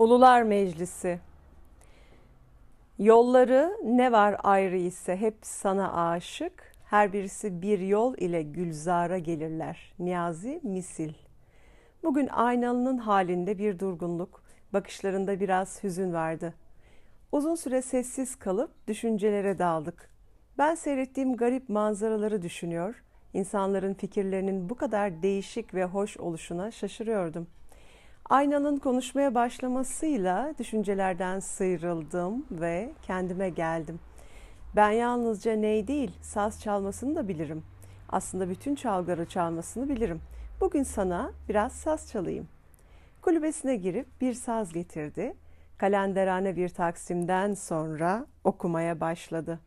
Ulular Meclisi Yolları ne var ayrı ise hep sana aşık. Her birisi bir yol ile Gülzar'a gelirler. Niyazi Misil Bugün aynalının halinde bir durgunluk, bakışlarında biraz hüzün vardı. Uzun süre sessiz kalıp düşüncelere daldık. Ben seyrettiğim garip manzaraları düşünüyor, insanların fikirlerinin bu kadar değişik ve hoş oluşuna şaşırıyordum.'' Aynanın konuşmaya başlamasıyla düşüncelerden sıyrıldım ve kendime geldim. Ben yalnızca ney değil, saz çalmasını da bilirim. Aslında bütün çalgıları çalmasını bilirim. Bugün sana biraz saz çalayım. Kulübesine girip bir saz getirdi. Kalenderane bir taksimden sonra okumaya başladı.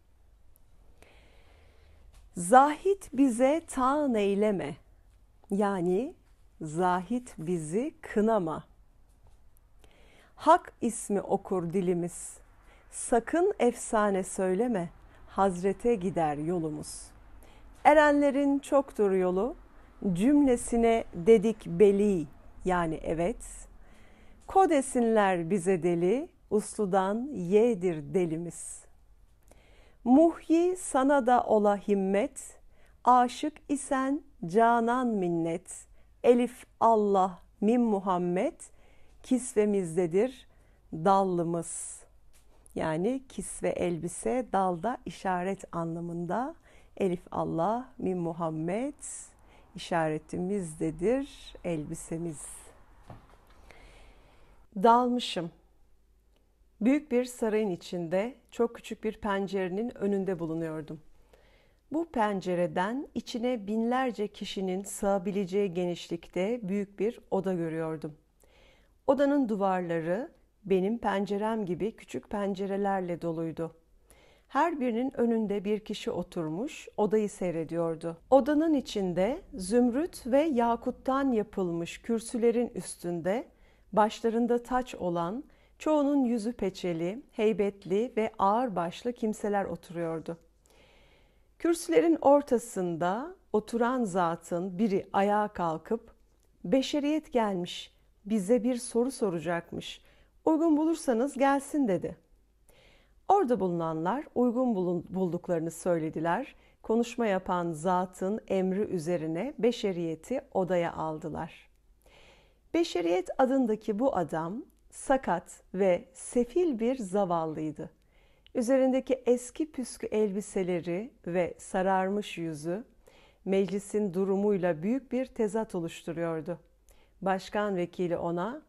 Zahit bize tan eyleme. Yani zahit bizi kınama. Hak ismi okur dilimiz. Sakın efsane söyleme. Hazrete gider yolumuz. Erenlerin çoktur yolu. Cümlesine dedik beli yani evet. Kodesinler bize deli. Usludan yedir delimiz. Muhyi sana da ola himmet. Aşık isen canan minnet.'' Elif Allah, Mim Muhammed, kisvemizdedir dallımız. Yani kisve elbise dalda işaret anlamında. Elif Allah, Mim Muhammed işaretimizdedir elbisemiz. Dalmışım. Büyük bir sarayın içinde çok küçük bir pencerenin önünde bulunuyordum.'' Bu pencereden içine binlerce kişinin sığabileceği genişlikte büyük bir oda görüyordum. Odanın duvarları benim pencerem gibi küçük pencerelerle doluydu. Her birinin önünde bir kişi oturmuş odayı seyrediyordu. Odanın içinde zümrüt ve yakuttan yapılmış kürsülerin üstünde başlarında taç olan çoğunun yüzü peçeli, heybetli ve ağır başlı kimseler oturuyordu. Kürsülerin ortasında oturan zatın biri ayağa kalkıp beşeriyet gelmiş bize bir soru soracakmış uygun bulursanız gelsin dedi. Orada bulunanlar uygun bulduklarını söylediler. Konuşma yapan zatın emri üzerine beşeriyeti odaya aldılar. Beşeriyet adındaki bu adam sakat ve sefil bir zavallıydı. Üzerindeki eski püskü elbiseleri ve sararmış yüzü meclisin durumuyla büyük bir tezat oluşturuyordu. Başkan vekili ona,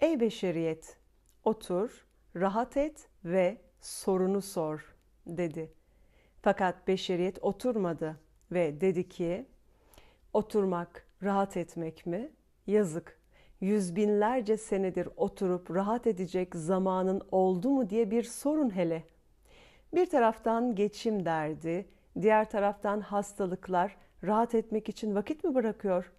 ''Ey beşeriyet, otur, rahat et ve sorunu sor.'' dedi. Fakat beşeriyet oturmadı ve dedi ki, ''Oturmak, rahat etmek mi? Yazık, yüz binlerce senedir oturup rahat edecek zamanın oldu mu diye bir sorun hele.'' Bir taraftan geçim derdi, diğer taraftan hastalıklar, rahat etmek için vakit mi bırakıyor?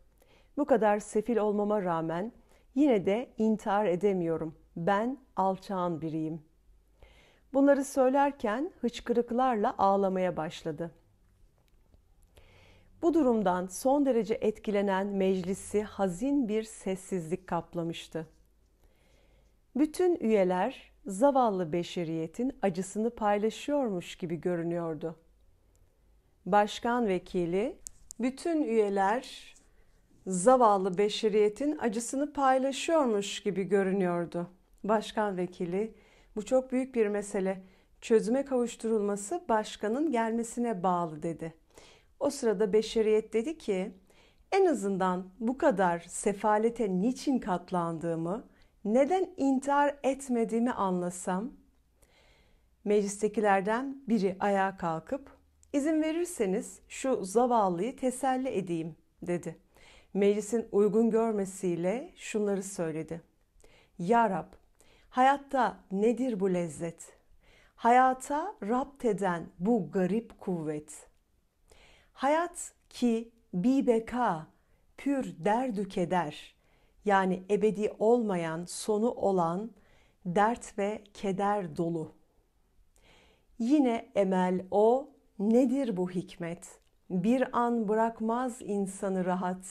Bu kadar sefil olmama rağmen yine de intihar edemiyorum. Ben alçağın biriyim. Bunları söylerken hıçkırıklarla ağlamaya başladı. Bu durumdan son derece etkilenen meclisi hazin bir sessizlik kaplamıştı. Bütün üyeler zavallı beşeriyetin acısını paylaşıyormuş gibi görünüyordu. Başkan vekili, bütün üyeler zavallı beşeriyetin acısını paylaşıyormuş gibi görünüyordu. Başkan vekili, bu çok büyük bir mesele. Çözüme kavuşturulması başkanın gelmesine bağlı dedi. O sırada beşeriyet dedi ki, en azından bu kadar sefalete niçin katlandığımı, neden intihar etmediğimi anlasam meclistekilerden biri ayağa kalkıp izin verirseniz şu zavallıyı teselli edeyim dedi. Meclisin uygun görmesiyle şunları söyledi. Ya Rab, hayatta nedir bu lezzet? Hayata rapt eden bu garip kuvvet. Hayat ki bir beka, pür derdük eder yani ebedi olmayan, sonu olan, dert ve keder dolu. Yine emel o, nedir bu hikmet? Bir an bırakmaz insanı rahat,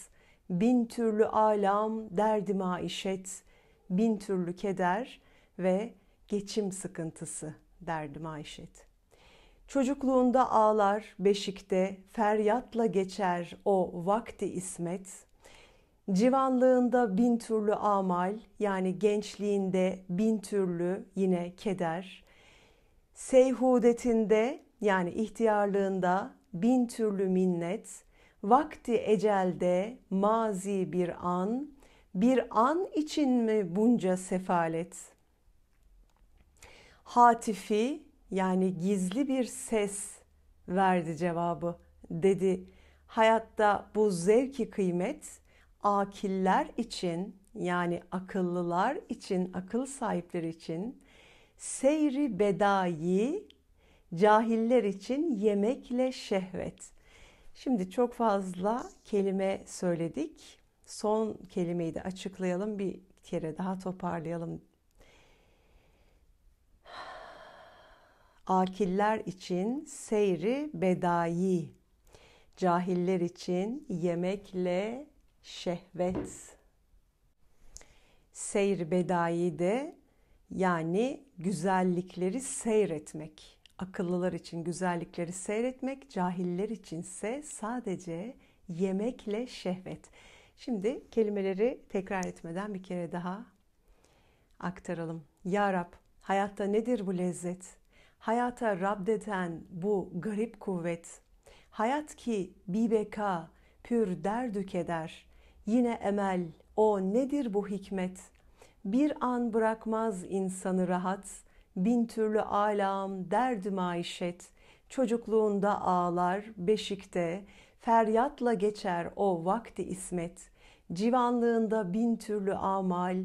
bin türlü alam, derdi maişet, bin türlü keder ve geçim sıkıntısı derdi maişet. Çocukluğunda ağlar, beşikte feryatla geçer o vakti ismet, Civanlığında bin türlü amal yani gençliğinde bin türlü yine keder. Seyhudetinde yani ihtiyarlığında bin türlü minnet. Vakti ecelde mazi bir an, bir an için mi bunca sefalet? Hatifi yani gizli bir ses verdi cevabı dedi. Hayatta bu zevki kıymet akiller için yani akıllılar için, akıl sahipleri için seyri bedai, cahiller için yemekle şehvet. Şimdi çok fazla kelime söyledik. Son kelimeyi de açıklayalım bir kere daha toparlayalım. Akiller için seyri bedai, cahiller için yemekle şehvet. Seyr bedayı de yani güzellikleri seyretmek. Akıllılar için güzellikleri seyretmek, cahiller içinse sadece yemekle şehvet. Şimdi kelimeleri tekrar etmeden bir kere daha aktaralım. Ya Rab, hayatta nedir bu lezzet? Hayata rabdeten bu garip kuvvet. Hayat ki bir beka, pür derdük eder. Yine emel, o nedir bu hikmet? Bir an bırakmaz insanı rahat, bin türlü alam, derdi maişet. Çocukluğunda ağlar, beşikte, feryatla geçer o vakti ismet. Civanlığında bin türlü amal,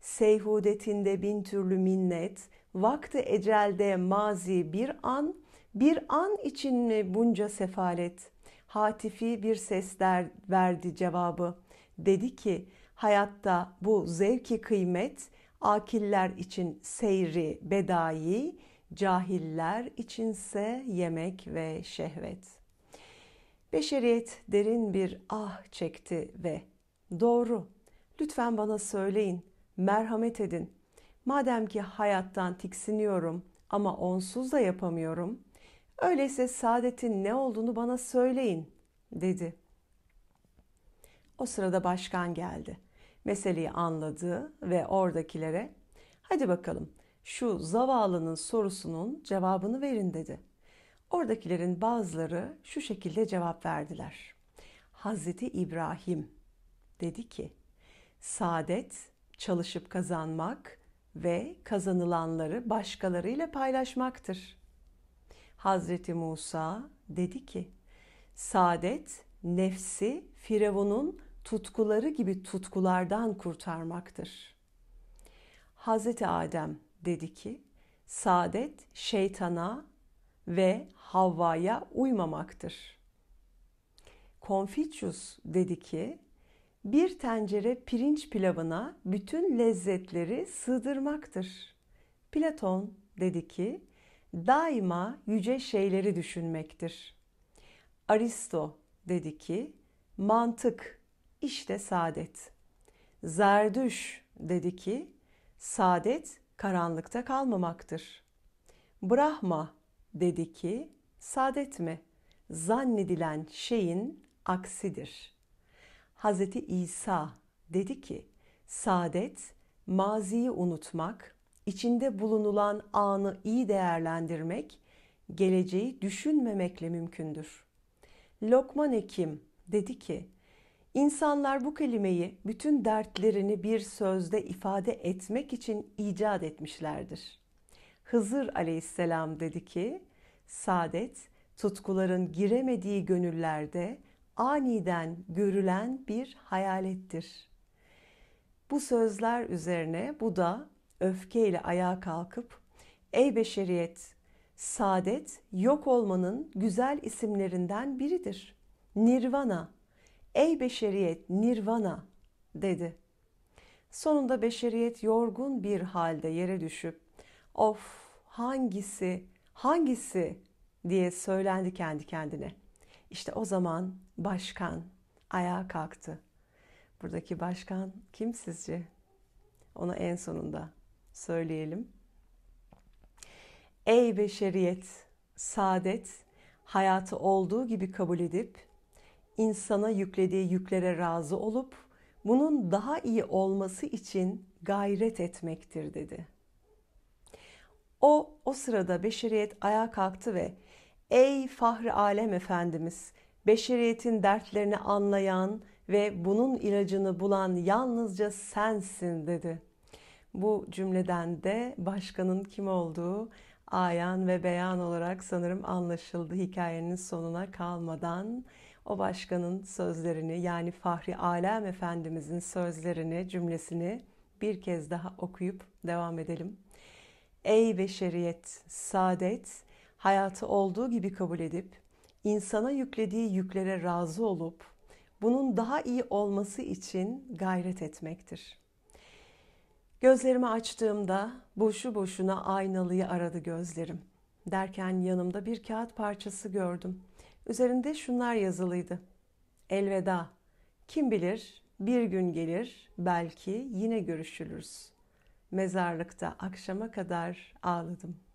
seyhudetinde bin türlü minnet. Vakti ecelde mazi bir an, bir an için mi bunca sefalet? Hatifi bir ses der, verdi cevabı.'' dedi ki hayatta bu zevki kıymet akiller için seyri bedai, cahiller içinse yemek ve şehvet. Beşeriyet derin bir ah çekti ve doğru lütfen bana söyleyin, merhamet edin. Madem ki hayattan tiksiniyorum ama onsuz da yapamıyorum, öyleyse saadetin ne olduğunu bana söyleyin dedi. O sırada başkan geldi. Meseleyi anladı ve oradakilere hadi bakalım şu zavallının sorusunun cevabını verin dedi. Oradakilerin bazıları şu şekilde cevap verdiler. Hazreti İbrahim dedi ki saadet çalışıp kazanmak ve kazanılanları başkalarıyla paylaşmaktır. Hazreti Musa dedi ki saadet nefsi Firavun'un tutkuları gibi tutkulardan kurtarmaktır. Hazreti Adem dedi ki, saadet şeytana ve Havva'ya uymamaktır. Konfüçyüs dedi ki, bir tencere pirinç pilavına bütün lezzetleri sığdırmaktır. Platon dedi ki, daima yüce şeyleri düşünmektir. Aristo dedi ki, mantık işte saadet. Zerdüş dedi ki, saadet karanlıkta kalmamaktır. Brahma dedi ki, saadet mi? Zannedilen şeyin aksidir. Hazreti İsa dedi ki, saadet maziyi unutmak, içinde bulunulan anı iyi değerlendirmek, geleceği düşünmemekle mümkündür. Lokman Ekim dedi ki, İnsanlar bu kelimeyi bütün dertlerini bir sözde ifade etmek için icat etmişlerdir. Hızır aleyhisselam dedi ki, saadet tutkuların giremediği gönüllerde aniden görülen bir hayalettir. Bu sözler üzerine bu da öfkeyle ayağa kalkıp, ey beşeriyet, saadet yok olmanın güzel isimlerinden biridir. Nirvana Ey beşeriyet nirvana dedi. Sonunda beşeriyet yorgun bir halde yere düşüp of hangisi hangisi diye söylendi kendi kendine. İşte o zaman başkan ayağa kalktı. Buradaki başkan kim sizce? Ona en sonunda söyleyelim. Ey beşeriyet, saadet hayatı olduğu gibi kabul edip insana yüklediği yüklere razı olup bunun daha iyi olması için gayret etmektir dedi. O o sırada beşeriyet ayağa kalktı ve ey fahri alem efendimiz beşeriyetin dertlerini anlayan ve bunun ilacını bulan yalnızca sensin dedi. Bu cümleden de başkanın kim olduğu ayan ve beyan olarak sanırım anlaşıldı hikayenin sonuna kalmadan o başkanın sözlerini yani Fahri Alem Efendimizin sözlerini, cümlesini bir kez daha okuyup devam edelim. Ey beşeriyet, saadet, hayatı olduğu gibi kabul edip, insana yüklediği yüklere razı olup, bunun daha iyi olması için gayret etmektir. Gözlerimi açtığımda boşu boşuna aynalıyı aradı gözlerim. Derken yanımda bir kağıt parçası gördüm. Üzerinde şunlar yazılıydı. Elveda. Kim bilir bir gün gelir belki yine görüşürüz. Mezarlıkta akşama kadar ağladım.''